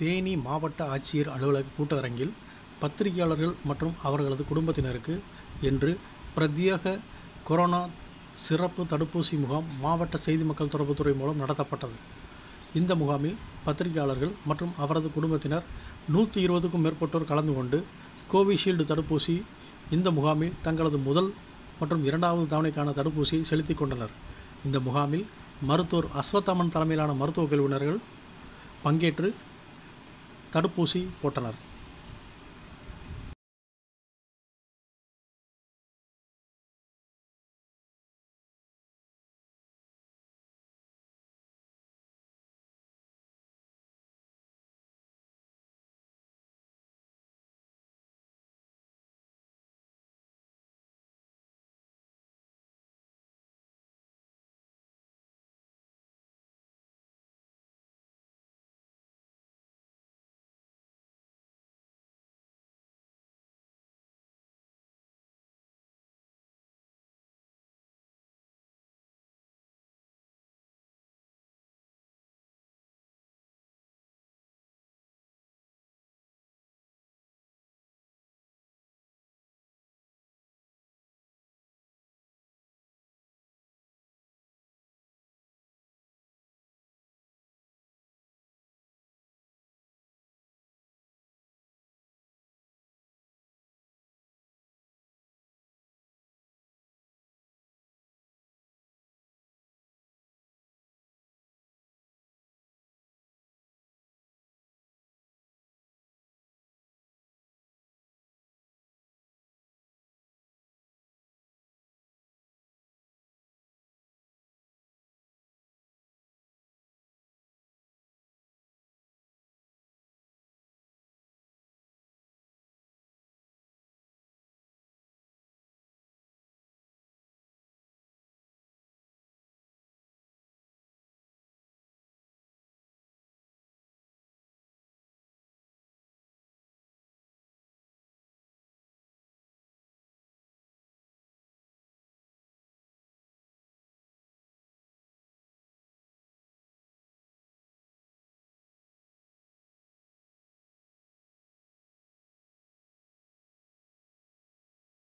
தேனி மாவட்ட ஆட்சியர் அலுவலக கூட்டரங்கில் பத்திரிகையாளர்கள் மற்றும் அவர்களது குடும்பத்தினருக்கு என்று பிரத்யேக கொரோனா சிறப்பு தடுப்பூசி முகாம் மாவட்ட செய்தி மக்கள் தொடர்புத்துறை மூலம் நடத்தப்பட்டது இந்த முகாமில் பத்திரிகையாளர்கள் மற்றும் அவரது குடும்பத்தினர் நூற்றி இருபதுக்கும் மேற்பட்டோர் கலந்து கொண்டு கோவிஷீல்டு தடுப்பூசி இந்த முகாமில் தங்களது முதல் மற்றும் இரண்டாவது தவணைக்கான தடுப்பூசியை செலுத்தி கொண்டனர் இந்த முகாமில் மருத்துவர் அஸ்வத்தாமன் தலைமையிலான மருத்துவ குழுவினர்கள் பங்கேற்று தடுப்பூசி போட்டனர்